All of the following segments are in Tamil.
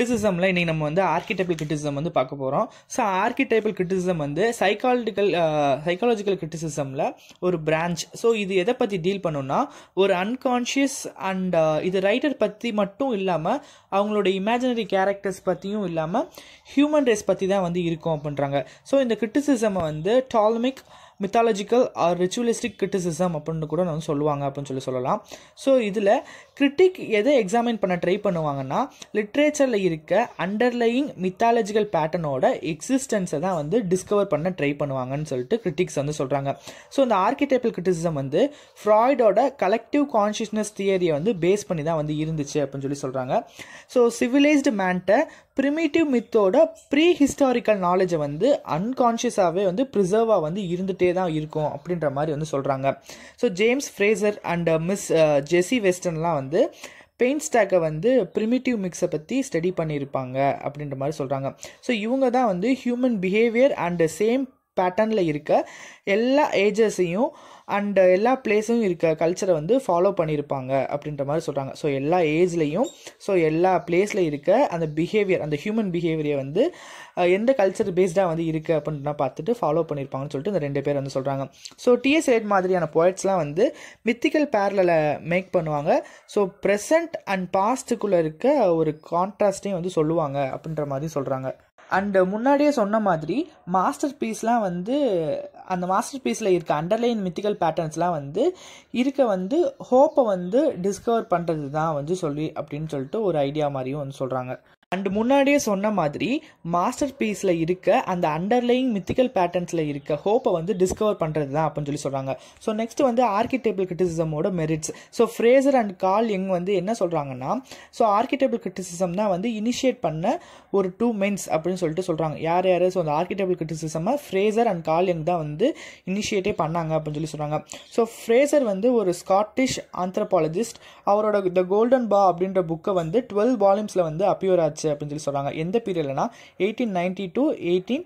கிரிட்டிசிசமில் இன்றைக்கி நம்ம வந்து ஆர்கிடெபிள் கிரிட்டிசிசம் வந்து பார்க்க போகிறோம் ஸோ ஆர்கிடெபிள் கிரிட்டிசிசம் வந்து சைக்காலஜிக்கல் சைக்காலஜிக்கல் கிரிட்டிசிசமில் ஒரு பிரான்ச் ஸோ இது எதை பற்றி டீல் பண்ணுன்னா ஒரு அன்கான்ஷியஸ் அண்ட் uh, இது ரைட்டர் பற்றி மட்டும் இல்லாமல் அவங்களோட இமேஜினரி கேரக்டர்ஸ் பற்றியும் இல்லாமல் ஹியூமன் ரேஸ் பற்றி தான் வந்து இருக்கும் அப்படின்றாங்க ஸோ இந்த கிரிட்டிசிசமை வந்து டால்மிக் மித்தாலஜிக்கல் ஆர் ரிச்சுவலிஸ்டிக் கிரிட்டிசிசம் அப்படின்னு கூட நான் சொல்லுவாங்க அப்படின்னு சொல்லி சொல்லலாம் ஸோ இதில் கிரிட்டிக் எதை எக்ஸாமின் பண்ண ட்ரை பண்ணுவாங்கன்னா லிட்ரேச்சரில் இருக்க அண்டர்லையிங் மித்தாலஜிக்கல் பேட்டர்னோட எக்ஸிஸ்டன்ஸை தான் வந்து டிஸ்கவர் பண்ண ட்ரை பண்ணுவாங்கன்னு சொல்லிட்டு கிரிட்டிக்ஸ் வந்து சொல்கிறாங்க ஸோ இந்த ஆர்கிடெக்டல் கிரிட்டிசிசம் வந்து ஃப்ராய்டோட கலெக்டிவ் கான்ஷியஸ்னஸ் தியரியை வந்து பேஸ் பண்ணி தான் வந்து இருந்துச்சு அப்படின்னு சொல்லி சொல்கிறாங்க ஸோ சிவிலைஸ்டு மேன்ட்ட ப்ரிமிட்டிவ் மித்தோட ப்ரீ ஹிஸ்டாரிக்கல் நாலேஜை வந்து அன்கான்ஷியஸாகவே வந்து ப்ரிசர்வாக வந்து இருந்துகிட்டே தான் இருக்கும் அப்படின்ற மாதிரி வந்து சொல்கிறாங்க so James Frazer and Miss Jessie வெஸ்டன்லாம் வந்து பெயின் ஸ்டாக்கை வந்து ப்ரிமிட்டிவ் மிக்ஸை பற்றி ஸ்டடி பண்ணியிருப்பாங்க அப்படின்ற மாதிரி சொல்கிறாங்க ஸோ இவங்க தான் வந்து ஹியூமன் பிஹேவியர் அண்ட் சேம் பேட்டர்னில் இருக்க எல்லா ஏஜஸையும் அண்ட் எல்லா பிளேஸும் இருக்க கல்ச்சரை வந்து ஃபாலோ பண்ணியிருப்பாங்க அப்படின்ற மாதிரி சொல்கிறாங்க ஸோ எல்லா ஏஜ்லேயும் ஸோ எல்லா பிளேஸில் இருக்க அந்த பிஹேவியர் அந்த ஹியூமன் பிஹேவியரை வந்து எந்த கல்ச்சர் பேஸ்டாக வந்து இருக்குது அப்படின்னு பார்த்துட்டு ஃபாலோ பண்ணியிருப்பாங்கன்னு சொல்லிட்டு இந்த ரெண்டு பேர் வந்து சொல்கிறாங்க ஸோ டிஎஸ் ரேட் மாதிரியான போய்ட்ஸ்லாம் வந்து மித்திக்கல் பேரலில் மேக் பண்ணுவாங்க ஸோ ப்ரெசண்ட் அண்ட் பாஸ்ட்டுக்குள்ளே இருக்க ஒரு கான்ட்ராஸ்டையும் வந்து சொல்லுவாங்க அப்படின்ற மாதிரி சொல்கிறாங்க அண்டு முன்னாடியே சொன்ன மாதிரி மாஸ்டர் பீஸ்லாம் வந்து அந்த மாஸ்டர் பீஸில் இருக்க அண்டர்லைன் மித்திக்கல் பேட்டர்ன்ஸ்லாம் வந்து இருக்க வந்து ஹோப்பை வந்து டிஸ்கவர் பண்ணுறது தான் வந்து சொல்லி அப்படின்னு சொல்லிட்டு ஒரு ஐடியா மாதிரியும் வந்து சொல்கிறாங்க அண்ட் முன்னாடியே சொன்ன மாதிரி மாஸ்டர் பீஸில் இருக்க அந்த அண்டர்லைங் மித்திக்கல் பேட்டர்ன்ஸில் இருக்க ஹோப்பை வந்து டிஸ்கவர் பண்ணுறது தான் அப்படின்னு சொல்லி சொல்கிறாங்க ஸோ நெக்ஸ்ட் வந்து ஆர்கிடேபிள் கிரிட்டிசிசமோட merits so Frazer and Carl எங் வந்து என்ன சொல்கிறாங்கன்னா ஸோ ஆர்கிடேபிள் கிரிட்டிசிசம் தான் வந்து இனிஷியேட் பண்ண ஒரு டூ மென்ஸ் அப்படின்னு சொல்லிட்டு சொல்கிறாங்க யார் யார் ஸோ அந்த ஆர்கிடேபிள் கிரிட்டிசிசமாக ஃப்ரேசர் அண்ட் கால் எங் தான் வந்து இனிஷியேட்டே பண்ணாங்க அப்படின்னு சொல்லி சொல்கிறாங்க ஸோ ஃப்ரேசர் வந்து ஒரு ஸ்காட்டிஷ் ஆந்த்ரபாலஜிஸ்ட் அவரோட த கோல்டன் பா அப்படின்ற புக்கை வந்து டுவெல் வால்யூம்ஸில் வந்து அப்பியூர் ஆச்சு ஆச்சு அப்படின்னு சொல்லி சொல்கிறாங்க எந்த பீரியட்னா eighteen ninety to eighteen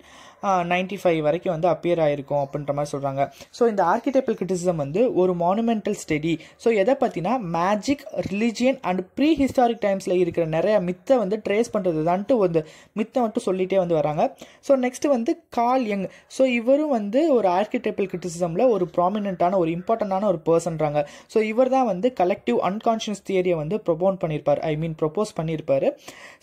ninety five வரைக்கும் வந்து அப்பியர் ஆகிருக்கும் அப்படின்ற மாதிரி சொல்கிறாங்க ஸோ இந்த ஆர்கிடெக்டல் கிரிட்டிசிசம் வந்து ஒரு மானுமெண்டல் ஸ்டடி ஸோ எதை பற்றினா magic religion and pre historic டைம்ஸில் இருக்கிற நிறைய மித்தை வந்து ட்ரேஸ் பண்ணுறது தான்ட்டு வந்து மித்தை மட்டும் சொல்லிகிட்டே வந்து வராங்க ஸோ நெக்ஸ்ட் வந்து கால் யங் ஸோ இவரும் வந்து ஒரு ஆர்கிடெக்டல் கிரிட்டிசிசமில் ஒரு ப்ராமினென்ட்டான ஒரு இம்பார்ட்டண்ட்டான ஒரு பர்சன்றாங்க ஸோ இவர் தான் வந்து கலெக்டிவ் அன்கான்ஷியஸ் தியரியை வந்து ப்ரொபோன் பண்ணியிருப்பார் ஐ மீன் ப்ரொப்போஸ் பண்ணியிருப்பார்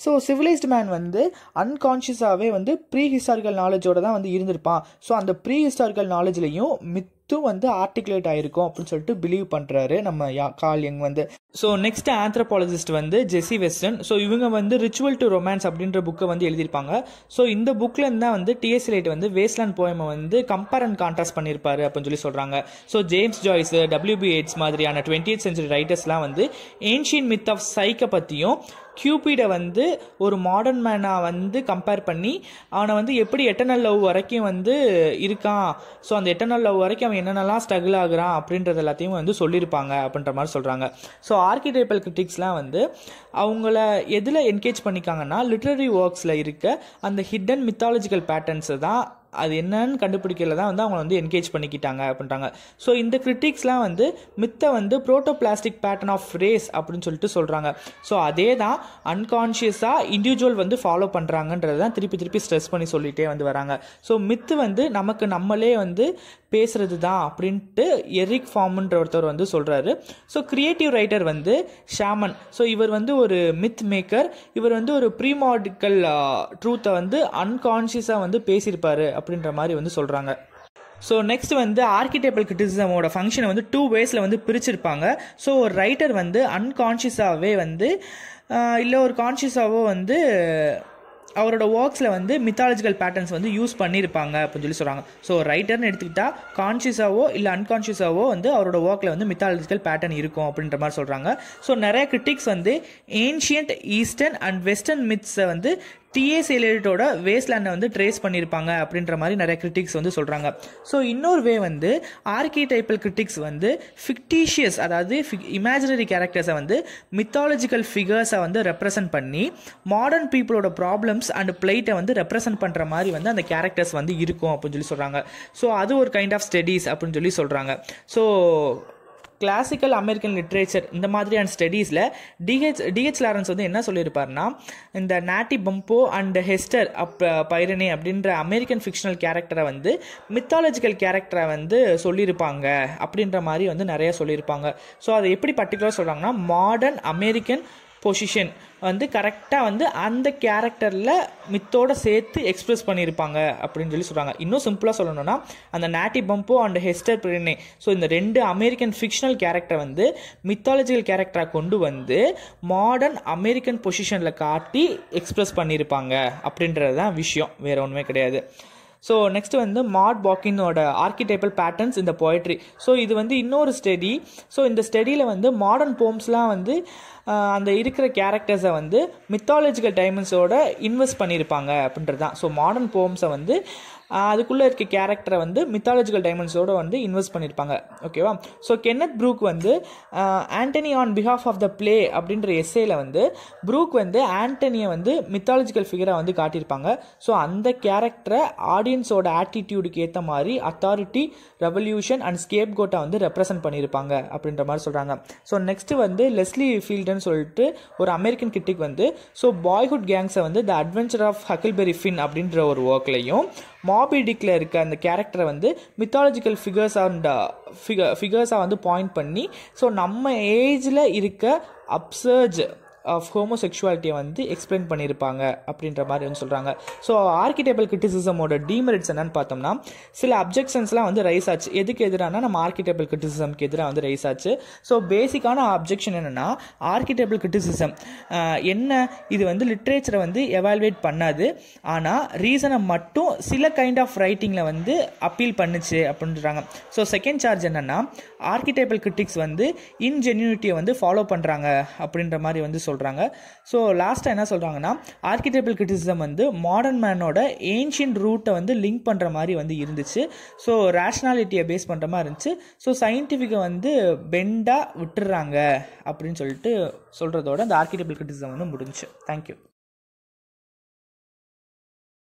ஸோ சிவிலைஸ்டு மேன் வந்து அன்கான்ஷியஸாகவே வந்து ப்ரீ ஹிஸ்டாரிக்கல் நாலேஜோட தான் வந்து இருந்திருப்பான் ஸோ அந்த ப்ரீ ஹிஸ்டாரிக்கல் நாலேஜ்லையும் மித்தும் வந்து ஆர்டிகுலேட் ஆகிருக்கும் அப்படின்னு சொல்லிட்டு பிலீவ் பண்ணுறாரு நம்ம யா கால் யங் வந்து ஸோ நெக்ஸ்ட் ஆந்த்ரபாலஜிஸ்ட் வந்து ஜெஸி வெஸ்டன் ஸோ இவங்க வந்து ரிச்சுவல் டு ரொமான்ஸ் அப்படின்ற புக்கை வந்து எழுதியிருப்பாங்க ஸோ இந்த புக்கில் தான் வந்து டிஎஸ் லைட் வந்து வேஸ்ட்லாண்ட் போயமை வந்து கம்பேர் அண்ட் கான்ட்ராஸ்ட் பண்ணியிருப்பாரு அப்படின்னு சொல்லி சொல்கிறாங்க so James Joyce W B Yeats மாதிரியான டுவெண்ட்டி எய்த் சென்ச்சுரி ரைட்டர்ஸ்லாம் வந்து ஏன்ஷியன் மித் ஆஃப் சைக்கை பற்றியும் கியூபிடை வந்து ஒரு மாடர்ன் மேனாக வந்து கம்பேர் பண்ணி அவனை வந்து எப்படி எட்டர்னல் லவ் வரைக்கும் வந்து இருக்கான் ஸோ அந்த எட்டர்னல் லவ் வரைக்கும் அவன் என்னென்னலாம் ஸ்ட்ரகிள் ஆகுறான் அப்படின்றது எல்லாத்தையும் வந்து சொல்லியிருப்பாங்க அப்படின்ற மாதிரி சொல்கிறாங்க ஸோ ஆர்கிடேப்பல் கிரிட்டிக்ஸ்லாம் வந்து அவங்கள எதில் என்கேஜ் பண்ணிக்காங்கன்னா லிட்ரரி ஒர்க்ஸில் இருக்க அந்த ஹிட்டன் மித்தாலஜிக்கல் பேட்டர்ன்ஸை தான் அது என்னன்னு கண்டுபிடிக்கல தான் வந்து அவங்கள வந்து என்கேஜ் பண்ணிக்கிட்டாங்க அப்படின்றாங்க ஸோ இந்த கிரிட்டிக்ஸ்லாம் வந்து மித்தை வந்து proto plastic pattern of race அப்படின்னு சொல்லிட்டு சொல்கிறாங்க ஸோ அதே தான் அன்கான்ஷியஸாக இண்டிவிஜுவல் வந்து ஃபாலோ பண்ணுறாங்கன்றது தான் திருப்பி திருப்பி ஸ்ட்ரெஸ் பண்ணி சொல்லிகிட்டே வந்து வராங்க ஸோ மித்து வந்து நமக்கு நம்மளே வந்து பேசுகிறது தான் அப்படின்ட்டு எரிக் ஃபார்முன்ற ஒருத்தர் வந்து சொல்கிறாரு ஸோ க்ரியேட்டிவ் ரைட்டர் வந்து ஷாமன் ஸோ இவர் வந்து ஒரு மித் மேக்கர் இவர் வந்து ஒரு ப்ரீமாடிக்கல் ட்ரூத்தை வந்து அன்கான்ஷியஸாக வந்து பேசியிருப்பார் அப்படின்ற மாதிரி வந்து சொல்கிறாங்க ஸோ நெக்ஸ்ட் வந்து ஆர்கிடெபிள் கிரிட்டிசிசமோட ஃபங்க்ஷனை வந்து டூ வேஸில் வந்து பிரிச்சிருப்பாங்க ஸோ ஒரு ரைட்டர் வந்து அன்கான்ஷியஸாகவே வந்து இல்லை ஒரு கான்ஷியஸாகவோ வந்து அவரோட ஒர்க்ஸில் வந்து மித்தாலஜிக்கல் பேட்டர்ன்ஸ் வந்து யூஸ் பண்ணியிருப்பாங்க அப்படின்னு சொல்லி சொல்கிறாங்க ஸோ ரைட்டர்னு எடுத்துக்கிட்டால் கான்ஷியஸாவோ இல்லை அன்கான்ஷியஸாவோ வந்து அவரோட ஒர்க்கில் வந்து மித்தாலஜிக்கல் பேட்டர்ன் இருக்கும் அப்படின்ற மாதிரி சொல்கிறாங்க ஸோ நிறைய கிரிட்டிக்ஸ் வந்து ஏன்ஷியன்ட் ஈஸ்டர்ன் அண்ட் வெஸ்டர்ன் மித்ஸை வந்து டிஎஸ் சேலேட்டோட வேஸ்ட்லேண்டை வந்து ட்ரேஸ் பண்ணியிருப்பாங்க அப்படின்ற மாதிரி நிறைய கிரிட்டிக்ஸ் வந்து சொல்கிறாங்க ஸோ இன்னொரு வே வந்து ஆர்கி கிரிட்டிக்ஸ் வந்து ஃபிக்டீஷியஸ் அதாவது இமேஜினரி கேரக்டர்ஸை வந்து மித்தாலஜிக்கல் ஃபிகர்ஸை வந்து ரெப்ரசன்ட் பண்ணி மாடர்ன் பீப்புளோட ப்ராப்ளம்ஸ் அண்ட் பிளைட்டை வந்து ரெப்ரசன்ட் பண்ணுற மாதிரி வந்து அந்த கேரக்டர்ஸ் வந்து இருக்கும் அப்படின்னு சொல்லி சொல்கிறாங்க ஸோ அது ஒரு கைண்ட் ஆஃப் ஸ்டடீஸ் அப்படின்னு சொல்லி சொல்கிறாங்க ஸோ கிளாசிக்கல் அமெரிக்கன் லிட்ரேச்சர் இந்த மாதிரியான ஸ்டடீஸில் டிஹெச் டிஹெச் லாரன்ஸ் வந்து என்ன சொல்லியிருப்பார்னா இந்த நாட்டி பம்போ அண்ட் ஹெஸ்டர் அப் பைரனே அப்படின்ற அமெரிக்கன் ஃபிக்ஷனல் கேரக்டரை வந்து மித்தாலஜிக்கல் கேரக்டரை வந்து சொல்லியிருப்பாங்க அப்படின்ற மாதிரி வந்து நிறையா சொல்லியிருப்பாங்க ஸோ அதை எப்படி பர்டிகுலராக சொல்கிறாங்கன்னா மாடர்ன் அமெரிக்கன் பொசிஷன் வந்து கரெக்டாக வந்து அந்த கேரக்டரில் மித்தோட சேர்த்து எக்ஸ்ப்ரெஸ் பண்ணியிருப்பாங்க அப்படின்னு சொல்லி சொல்கிறாங்க இன்னும் சிம்பிளாக சொல்லணும்னா அந்த Natty Bumppo and Hester Prynne so இந்த ரெண்டு அமெரிக்கன் ஃபிக்ஷனல் கேரக்டர் வந்து மித்தாலஜிக்கல் கேரக்டராக கொண்டு வந்து மாடர்ன் அமெரிக்கன் பொசிஷனில் காட்டி எக்ஸ்ப்ரெஸ் பண்ணியிருப்பாங்க அப்படின்றது தான் விஷயம் வேறு ஒன்றுமே கிடையாது ஸோ நெக்ஸ்ட் வந்து மாட் பாக்கினோட ஆர்கிடைப்பல் பேட்டர்ன்ஸ் இந்த போய்ட்ரி ஸோ இது வந்து இன்னொரு ஸ்டடி ஸோ இந்த ஸ்டடியில் வந்து மாடர்ன் போம்ஸ்லாம் வந்து அந்த இருக்கிற கேரக்டர்ஸை வந்து மித்தாலஜிக்கல் டைமண்ட்ஸோட இன்வெஸ்ட் பண்ணியிருப்பாங்க அப்படின்றது தான் ஸோ மாடர்ன் போம்ஸை வந்து அதுக்குள்ளே இருக்க கேரக்டரை வந்து மித்தாலஜிக்கல் டைமண்ட்ஸோடு வந்து இன்வெஸ்ட் பண்ணியிருப்பாங்க ஓகேவா ஸோ கென்னத் ப்ரூக் வந்து Antony on behalf of the play அப்படின்ற எஸ்ஸேயில் வந்து ப்ரூக் வந்து ஆண்டனியை வந்து மித்தாலஜிக்கல் ஃபிகராக வந்து காட்டியிருப்பாங்க ஸோ அந்த கேரக்டரை ஆடியன்ஸோட ஆட்டிடியூடுக்கு ஏற்ற மாதிரி அத்தாரிட்டி ரெவல்யூஷன் அண்ட் ஸ்கேப் கோட்டை வந்து ரெப்ரசன்ட் பண்ணியிருப்பாங்க அப்படின்ற மாதிரி சொல்கிறாங்க ஸோ நெக்ஸ்ட்டு வந்து லெஸ்லி ஃபீல்டுன்னு சொல்லிட்டு ஒரு அமெரிக்கன் கிட்டிக் வந்து ஸோ பாய்ஹுட் கேங்ஸை வந்து the adventure of Huckleberry Finn அப்படின்ற ஒரு ஒர்க்லையும் மா பாபி டிக்கில் இருக்க அந்த கேரக்டரை வந்து மித்தாலஜிக்கல் ஃபிகர்ஸ் அண்ட் ஃபிக ஃபிகர்ஸாக வந்து பாயிண்ட் பண்ணி ஸோ நம்ம ஏஜில் இருக்க அப்சர்ஜ் ஆஃப் ஹோமோசெக்ஷுவாலிட்டியை வந்து எக்ஸ்பிளைன் பண்ணியிருப்பாங்க அப்படின்ற மாதிரி வந்து சொல்கிறாங்க ஸோ ஆர்கிடேபிள் கிரிட்டிசிசமோட டீமெரிட்ஸ் என்னன்னு பார்த்தோம்னா சில அப்ஜெக்ஷன்ஸ்லாம் வந்து ரைஸ் ஆச்சு எதுக்கு எதிரானா நம்ம ஆர்கிடேபிள் கிரிட்டிசிசம்க்கு எதிராக வந்து ரைஸ் ஆச்சு ஸோ பேசிக்கான அப்ஜெக்ஷன் என்னென்னா ஆர்கிடேபிள் கிரிட்டிசிசம் என்ன இது வந்து லிட்ரேச்சரை வந்து எவால்வேட் பண்ணாது ஆனால் ரீசனை மட்டும் சில கைண்ட் ஆஃப் ரைட்டிங்கில் வந்து அப்பீல் பண்ணுச்சு அப்படின்றாங்க ஸோ செகண்ட் சார்ஜ் என்னென்னா ஆர்கிடேபிள் கிரிட்டிக்ஸ் வந்து இன்ஜென்யூனிட்டியை வந்து ஃபாலோ பண்ணுறாங்க அப்படின்ற மாதிரி வந்து சொல்கிறாங்க ஸோ லாஸ்ட்டாக என்ன சொல்கிறாங்கன்னா ஆர்கிடெக்டபிள் கிரிட்டிசிசம் வந்து மாடர்ன் மேனோட ஏன்ஷியன் ரூட்டை வந்து லிங்க் பண்ணுற மாதிரி வந்து இருந்துச்சு ஸோ ரேஷ்னாலிட்டியை பேஸ் பண்ணுற மாதிரி இருந்துச்சு ஸோ சயின்டிஃபிக்கை வந்து பெண்டாக விட்டுடுறாங்க அப்படின்னு சொல்லிட்டு சொல்கிறதோட அந்த ஆர்கிடெக்டபிள் கிரிட்டிசிசம் வந்து முடிஞ்சு தேங்க்யூ